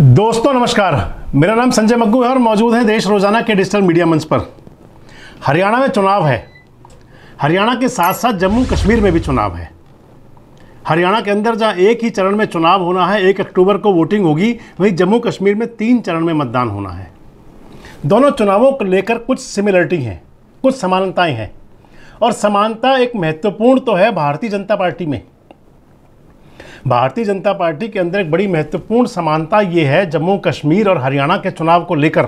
दोस्तों नमस्कार मेरा नाम संजय मग्गू है और मौजूद है देश रोजाना के डिजिटल मीडिया मंच पर हरियाणा में चुनाव है हरियाणा के साथ साथ जम्मू कश्मीर में भी चुनाव है हरियाणा के अंदर जहाँ एक ही चरण में चुनाव होना है एक अक्टूबर को वोटिंग होगी वहीं जम्मू कश्मीर में तीन चरण में मतदान होना है दोनों चुनावों को लेकर कुछ सिमिलरिटी हैं कुछ समानताएँ हैं और समानता एक महत्वपूर्ण तो है भारतीय जनता पार्टी में भारतीय जनता पार्टी के अंदर एक बड़ी महत्वपूर्ण समानता ये है जम्मू कश्मीर और हरियाणा के चुनाव को लेकर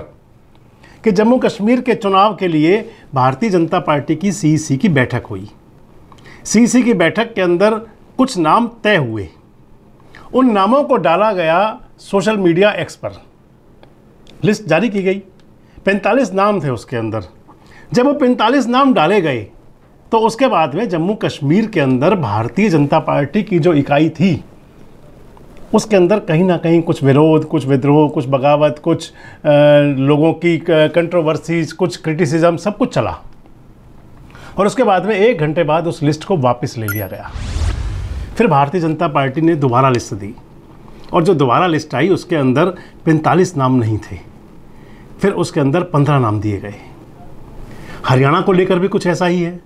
कि जम्मू कश्मीर के चुनाव के लिए भारतीय जनता पार्टी की सीईसी e की बैठक हुई सीईसी e की बैठक के अंदर कुछ नाम तय हुए उन नामों को डाला गया सोशल मीडिया एक्स पर लिस्ट जारी की गई 45 नाम थे उसके अंदर जब वो 45 नाम डाले गए तो उसके बाद में जम्मू कश्मीर के अंदर भारतीय जनता पार्टी की जो इकाई थी उसके अंदर कहीं ना कहीं कुछ विरोध कुछ विद्रोह कुछ बगावत कुछ आ, लोगों की कंट्रोवर्सीज कुछ क्रिटिसिज्म सब कुछ चला और उसके बाद में एक घंटे बाद उस लिस्ट को वापस ले लिया गया फिर भारतीय जनता पार्टी ने दोबारा लिस्ट दी और जो दोबारा लिस्ट आई उसके अंदर पैंतालीस नाम नहीं थे फिर उसके अंदर पंद्रह नाम दिए गए हरियाणा को लेकर भी कुछ ऐसा ही है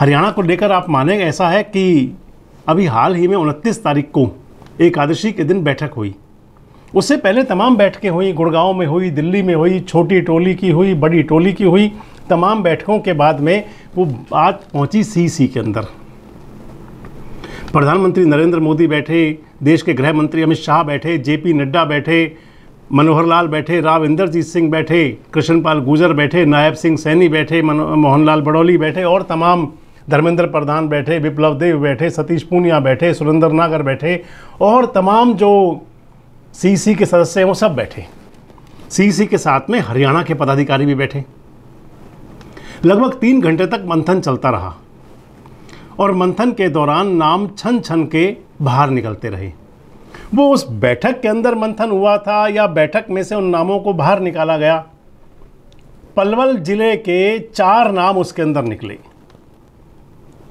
हरियाणा को लेकर आप मानेंगे ऐसा है कि अभी हाल ही में उनतीस तारीख को एकादशी के दिन बैठक हुई उससे पहले तमाम बैठकें हुई गुड़गांव में हुई दिल्ली में हुई छोटी टोली की हुई बड़ी टोली की हुई तमाम बैठकों के बाद में वो बात पहुंची सी के अंदर प्रधानमंत्री नरेंद्र मोदी बैठे देश के गृह मंत्री अमित शाह बैठे जेपी नड्डा बैठे मनोहर लाल बैठे राव इंद्रजीत सिंह बैठे कृष्णपाल गुजर बैठे नायब सिंह सैनी बैठे मनो मोहनलाल बड़ौली बैठे और तमाम धर्मेंद्र प्रधान बैठे विप्लव देव बैठे सतीश पूनिया बैठे सुरेंद्र नागर बैठे और तमाम जो सीसी के सदस्य हैं वो सब बैठे सीसी के साथ में हरियाणा के पदाधिकारी भी बैठे लगभग तीन घंटे तक मंथन चलता रहा और मंथन के दौरान नाम छन छन के बाहर निकलते रहे वो उस बैठक के अंदर मंथन हुआ था या बैठक में से उन नामों को बाहर निकाला गया पलवल जिले के चार नाम उसके अंदर निकले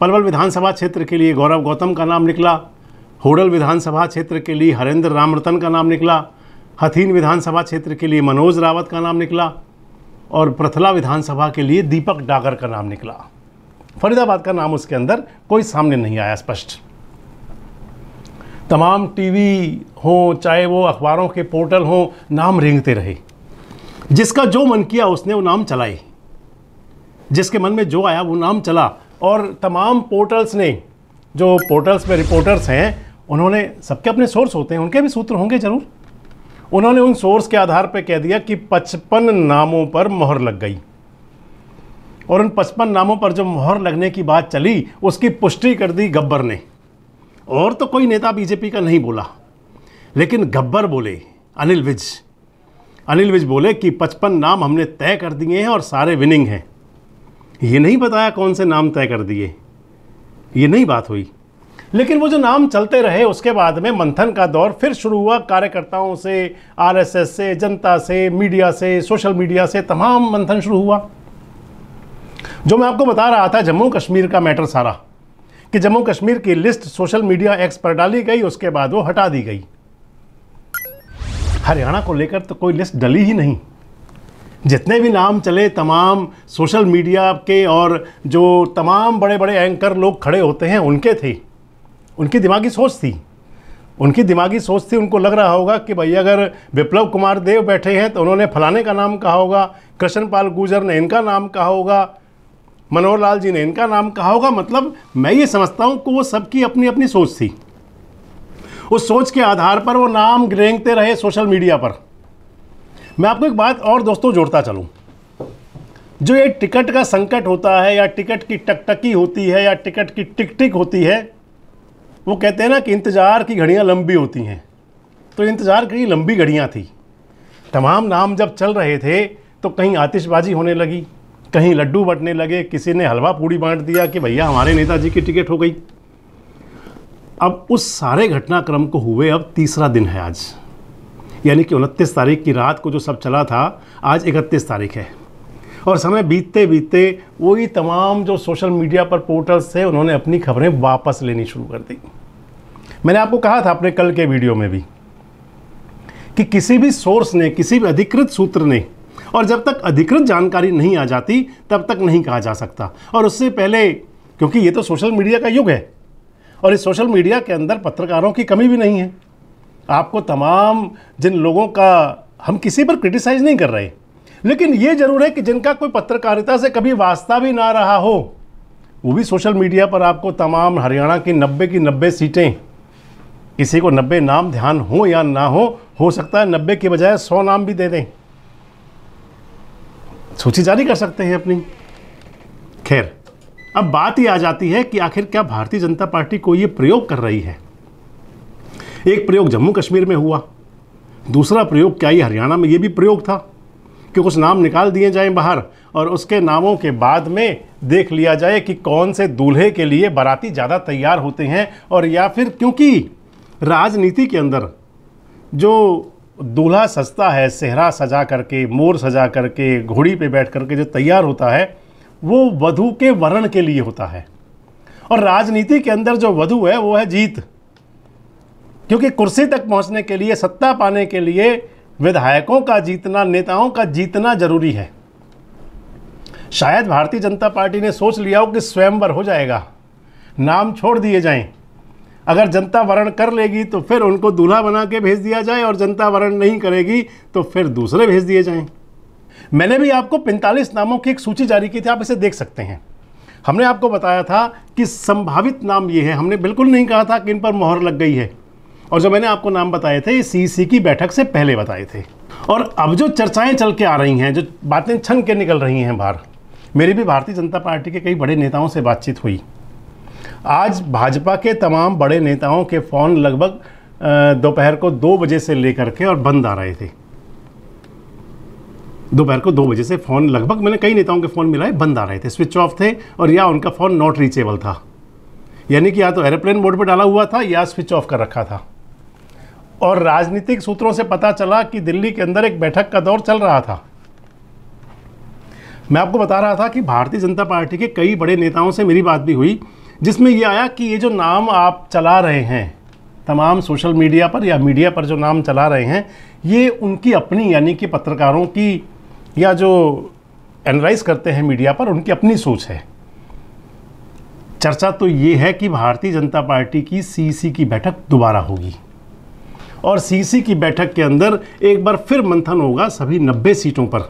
पलवल विधानसभा क्षेत्र के लिए गौरव गौतम का नाम निकला होडल विधानसभा क्षेत्र के लिए हरेंद्र रामरतन का नाम निकला हथीन विधानसभा क्षेत्र के लिए मनोज रावत का नाम निकला और प्रथला विधानसभा के लिए दीपक डागर का नाम निकला फरीदाबाद का नाम उसके अंदर कोई सामने नहीं आया स्पष्ट तमाम टीवी हो चाहे वो अखबारों के पोर्टल हों नाम रेंगते रहे जिसका जो मन किया उसने वो नाम चलाए जिसके मन में जो आया वो नाम चला और तमाम पोर्टल्स ने जो पोर्टल्स में रिपोर्टर्स हैं उन्होंने सबके अपने सोर्स होते हैं उनके भी सूत्र होंगे ज़रूर उन्होंने उन सोर्स के आधार पर कह दिया कि पचपन नामों पर मोहर लग गई और उन पचपन नामों पर जो मोहर लगने की बात चली उसकी पुष्टि कर दी गब्बर ने और तो कोई नेता बीजेपी का नहीं बोला लेकिन गब्बर बोले अनिल विज अनिल विज बोले कि पचपन नाम हमने तय कर दिए हैं और सारे विनिंग हैं ये नहीं बताया कौन से नाम तय कर दिए ये नहीं बात हुई लेकिन वो जो नाम चलते रहे उसके बाद में मंथन का दौर फिर शुरू हुआ कार्यकर्ताओं से आरएसएस से जनता से मीडिया से सोशल मीडिया से तमाम मंथन शुरू हुआ जो मैं आपको बता रहा था जम्मू कश्मीर का मैटर सारा कि जम्मू कश्मीर की लिस्ट सोशल मीडिया एक्स पर डाली गई उसके बाद वो हटा दी गई हरियाणा को लेकर तो कोई लिस्ट डली ही नहीं जितने भी नाम चले तमाम सोशल मीडिया के और जो तमाम बड़े बड़े एंकर लोग खड़े होते हैं उनके थे उनकी दिमागी सोच थी उनकी दिमागी सोच थी उनको लग रहा होगा कि भाई अगर विप्लव कुमार देव बैठे हैं तो उन्होंने फलाने का नाम कहा होगा कृष्ण पाल गुजर ने इनका नाम कहा होगा मनोहर लाल जी ने इनका नाम कहा होगा मतलब मैं ये समझता हूँ कि वो सबकी अपनी अपनी सोच थी उस सोच के आधार पर वो नाम रेंगते रहे सोशल मीडिया पर मैं आपको एक बात और दोस्तों जोड़ता चलूँ जो ये टिकट का संकट होता है या टिकट की टकटकी होती है या टिकट की टिक टिक होती है वो कहते हैं ना कि इंतज़ार की घड़ियाँ लंबी होती हैं तो इंतज़ार की लंबी घड़ियाँ थी तमाम नाम जब चल रहे थे तो कहीं आतिशबाजी होने लगी कहीं लड्डू बटने लगे किसी ने हलवा पूड़ी बांट दिया कि भैया हमारे नेताजी की टिकट हो गई अब उस सारे घटनाक्रम को हुए अब तीसरा दिन है आज यानी कि उनतीस तारीख की रात को जो सब चला था आज इकतीस तारीख है और समय बीतते बीतते वही तमाम जो सोशल मीडिया पर पोर्टल्स थे उन्होंने अपनी खबरें वापस लेनी शुरू कर दी मैंने आपको कहा था अपने कल के वीडियो में भी कि किसी भी सोर्स ने किसी भी अधिकृत सूत्र ने और जब तक अधिकृत जानकारी नहीं आ जाती तब तक नहीं कहा जा सकता और उससे पहले क्योंकि ये तो सोशल मीडिया का युग है और इस सोशल मीडिया के अंदर पत्रकारों की कमी भी नहीं है आपको तमाम जिन लोगों का हम किसी पर क्रिटिसाइज़ नहीं कर रहे लेकिन ये ज़रूर है कि जिनका कोई पत्रकारिता से कभी वास्ता भी ना रहा हो वो भी सोशल मीडिया पर आपको तमाम हरियाणा की नब्बे की नब्बे सीटें किसी को नब्बे नाम ध्यान हो या ना हो हो सकता है नब्बे के बजाय सौ नाम भी दे दें सूची जारी कर सकते हैं अपनी खैर अब बात ही आ जाती है कि आखिर क्या भारतीय जनता पार्टी को ये प्रयोग कर रही है एक प्रयोग जम्मू कश्मीर में हुआ दूसरा प्रयोग क्या ये हरियाणा में ये भी प्रयोग था कि कुछ नाम निकाल दिए जाएं बाहर और उसके नामों के बाद में देख लिया जाए कि कौन से दूल्हे के लिए बाराती ज़्यादा तैयार होते हैं और या फिर क्योंकि राजनीति के अंदर जो दूल्हा सजता है सेहरा सजा करके मोर सजा करके घोड़ी पे बैठ करके जो तैयार होता है वो वधु के वरण के लिए होता है और राजनीति के अंदर जो वधु है वो है जीत क्योंकि कुर्सी तक पहुंचने के लिए सत्ता पाने के लिए विधायकों का जीतना नेताओं का जीतना जरूरी है शायद भारतीय जनता पार्टी ने सोच लिया हो कि स्वयंवर हो जाएगा नाम छोड़ दिए जाएं अगर जनता वरण कर लेगी तो फिर उनको दूल्हा बना के भेज दिया जाए और जनता वरण नहीं करेगी तो फिर दूसरे भेज दिए जाएं मैंने भी आपको 45 नामों की एक सूची जारी की थी आप इसे देख सकते हैं हमने आपको बताया था कि संभावित नाम ये है हमने बिल्कुल नहीं कहा था कि इन पर मोहर लग गई है और जो मैंने आपको नाम बताए थे ये सीसी की बैठक से पहले बताए थे और अब जो चर्चाएं चल के आ रही हैं जो बातें छन के निकल रही हैं बाहर मेरी भी भारतीय जनता पार्टी के कई बड़े नेताओं से बातचीत हुई आज भाजपा के तमाम बड़े नेताओं के फ़ोन लगभग दोपहर को दो बजे से लेकर के और बंद आ रहे थे दोपहर को दो बजे से फ़ोन लगभग मैंने कई नेताओं के फ़ोन मिलाए बंद आ रहे थे स्विच ऑफ थे और या उनका फ़ोन नॉट रीचेबल था यानी कि या तो एरोप्लेन मोड पर डाला हुआ था या स्विच ऑफ कर रखा था और राजनीतिक सूत्रों से पता चला कि दिल्ली के अंदर एक बैठक का दौर चल रहा था मैं आपको बता रहा था कि भारतीय जनता पार्टी के कई बड़े नेताओं से मेरी बात भी हुई जिसमें यह आया कि ये जो नाम आप चला रहे हैं तमाम सोशल मीडिया पर या मीडिया पर जो नाम चला रहे हैं ये उनकी अपनी यानी कि पत्रकारों की या जो एनालाइज करते हैं मीडिया पर उनकी अपनी सोच है चर्चा तो ये है कि भारतीय जनता पार्टी की सीसी की बैठक दोबारा होगी और सीसी की बैठक के अंदर एक बार फिर मंथन होगा सभी 90 सीटों पर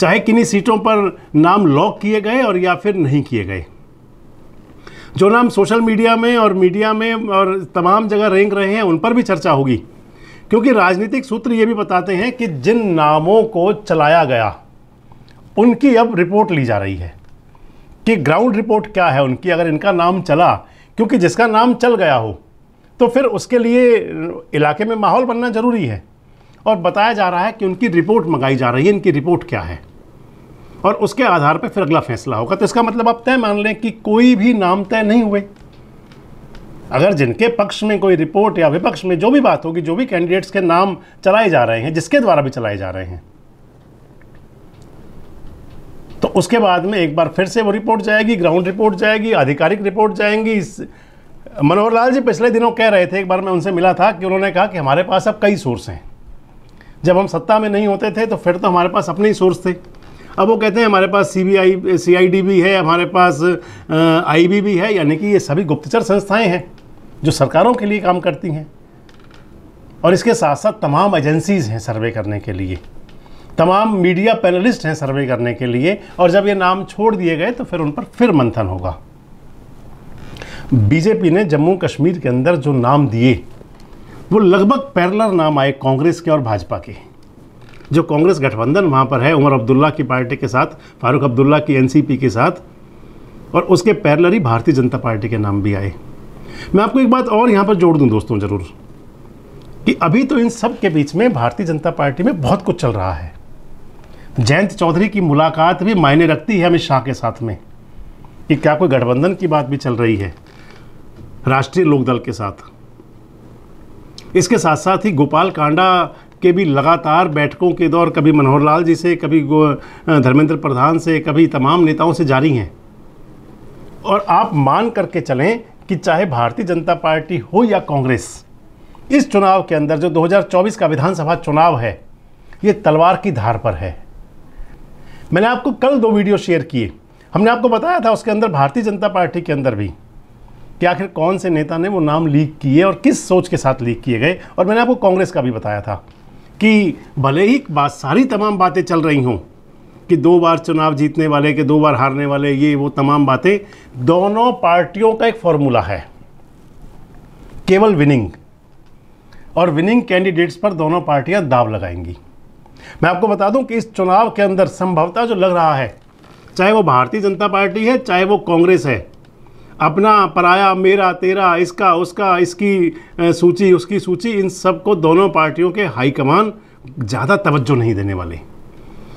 चाहे किन्हीं सीटों पर नाम लॉक किए गए और या फिर नहीं किए गए जो नाम सोशल मीडिया में और मीडिया में और तमाम जगह रेंग रहे हैं उन पर भी चर्चा होगी क्योंकि राजनीतिक सूत्र ये भी बताते हैं कि जिन नामों को चलाया गया उनकी अब रिपोर्ट ली जा रही है कि ग्राउंड रिपोर्ट क्या है उनकी अगर इनका नाम चला क्योंकि जिसका नाम चल गया हो तो फिर उसके लिए इलाके में माहौल बनना ज़रूरी है और बताया जा रहा है कि उनकी रिपोर्ट मंगाई जा रही है इनकी रिपोर्ट क्या है और उसके आधार पर फिर अगला फैसला होगा तो इसका मतलब आप तय मान लें कि कोई भी नाम तय नहीं हुए अगर जिनके पक्ष में कोई रिपोर्ट या विपक्ष में जो भी बात होगी जो भी कैंडिडेट्स के नाम चलाए जा रहे हैं जिसके द्वारा भी चलाए जा रहे हैं तो उसके बाद में एक बार फिर से वो रिपोर्ट जाएगी ग्राउंड रिपोर्ट जाएगी आधिकारिक रिपोर्ट जाएंगी मनोहर लाल जी पिछले दिनों कह रहे थे एक बार मैं उनसे मिला था कि उन्होंने कहा कि हमारे पास अब कई सोर्स हैं जब हम सत्ता में नहीं होते थे तो फिर तो हमारे पास अपने ही सोर्स थे अब वो कहते हैं हमारे पास C B I C I D भी है हमारे पास आई बी भी है यानी कि ये सभी गुप्तचर संस्थाएं हैं जो सरकारों के लिए काम करती हैं और इसके साथ साथ तमाम एजेंसीज़ हैं सर्वे करने के लिए तमाम मीडिया पैनलिस्ट हैं सर्वे करने के लिए और जब ये नाम छोड़ दिए गए तो फिर उन पर फिर मंथन होगा बीजेपी ने जम्मू कश्मीर के अंदर जो नाम दिए वो लगभग पैरलर नाम आए कांग्रेस के और भाजपा के जो कांग्रेस गठबंधन वहाँ पर है उमर अब्दुल्ला की पार्टी के साथ फारूक अब्दुल्ला की एनसीपी के साथ और उसके पैरलर ही भारतीय जनता पार्टी के नाम भी आए मैं आपको एक बात और यहाँ पर जोड़ दूँ दोस्तों ज़रूर कि अभी तो इन सब के बीच में भारतीय जनता पार्टी में बहुत कुछ चल रहा है जयंत चौधरी की मुलाकात भी मायने रखती है अमित शाह के साथ में कि क्या कोई गठबंधन की बात भी चल रही है राष्ट्रीय लोकदल के साथ इसके साथ साथ ही गोपाल कांडा के भी लगातार बैठकों के दौर कभी मनोहर लाल जी से कभी धर्मेंद्र प्रधान से कभी तमाम नेताओं से जारी हैं और आप मान करके चलें कि चाहे भारतीय जनता पार्टी हो या कांग्रेस इस चुनाव के अंदर जो 2024 का विधानसभा चुनाव है ये तलवार की धार पर है मैंने आपको कल दो वीडियो शेयर किए हमने आपको बताया था उसके अंदर भारतीय जनता पार्टी के अंदर भी कि आखिर कौन से नेता ने वो नाम लीक किए और किस सोच के साथ लीक किए गए और मैंने आपको कांग्रेस का भी बताया था कि भले ही बात सारी तमाम बातें चल रही हों कि दो बार चुनाव जीतने वाले के दो बार हारने वाले ये वो तमाम बातें दोनों पार्टियों का एक फॉर्मूला है केवल विनिंग और विनिंग कैंडिडेट्स पर दोनों पार्टियां दाव लगाएंगी मैं आपको बता दूं कि इस चुनाव के अंदर संभवता जो लग रहा है चाहे वो भारतीय जनता पार्टी है चाहे वो कांग्रेस है अपना पराया मेरा तेरा इसका उसका इसकी सूची उसकी सूची इन सबको दोनों पार्टियों के हाईकमान ज़्यादा तवज्जो नहीं देने वाले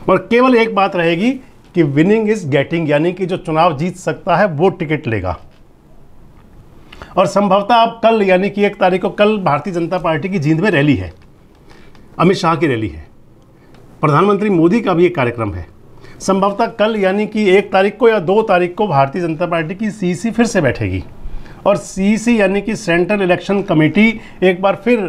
और केवल एक बात रहेगी कि विनिंग इज़ गेटिंग यानी कि जो चुनाव जीत सकता है वो टिकट लेगा और संभवतः अब कल यानी कि एक तारीख को कल भारतीय जनता पार्टी की जींद में रैली है अमित शाह की रैली है प्रधानमंत्री मोदी का भी एक कार्यक्रम है संभवतः कल यानी कि एक तारीख को या दो तारीख को भारतीय जनता पार्टी की सीसी फिर से बैठेगी और सीसी यानी कि सेंट्रल इलेक्शन कमेटी एक बार फिर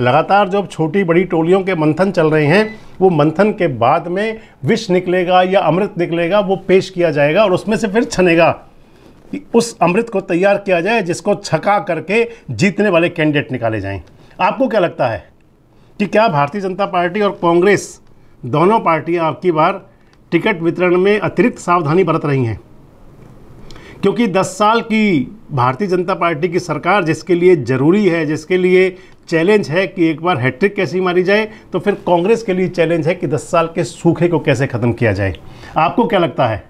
लगातार जो छोटी बड़ी टोलियों के मंथन चल रहे हैं वो मंथन के बाद में विष निकलेगा या अमृत निकलेगा वो पेश किया जाएगा और उसमें से फिर छनेगा कि उस अमृत को तैयार किया जाए जिसको छका करके जीतने वाले कैंडिडेट निकाले जाएं आपको क्या लगता है कि क्या भारतीय जनता पार्टी और कांग्रेस दोनों पार्टियां आपकी बार टिकट वितरण में अतिरिक्त सावधानी बरत रही हैं क्योंकि 10 साल की भारतीय जनता पार्टी की सरकार जिसके लिए ज़रूरी है जिसके लिए चैलेंज है कि एक बार हैट्रिक कैसी मारी जाए तो फिर कांग्रेस के लिए चैलेंज है कि 10 साल के सूखे को कैसे ख़त्म किया जाए आपको क्या लगता है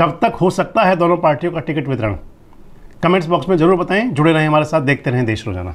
कब तक हो सकता है दोनों पार्टियों का टिकट वितरण कमेंट्स बॉक्स में ज़रूर बताएं जुड़े रहें हमारे साथ देखते रहें देश रोजाना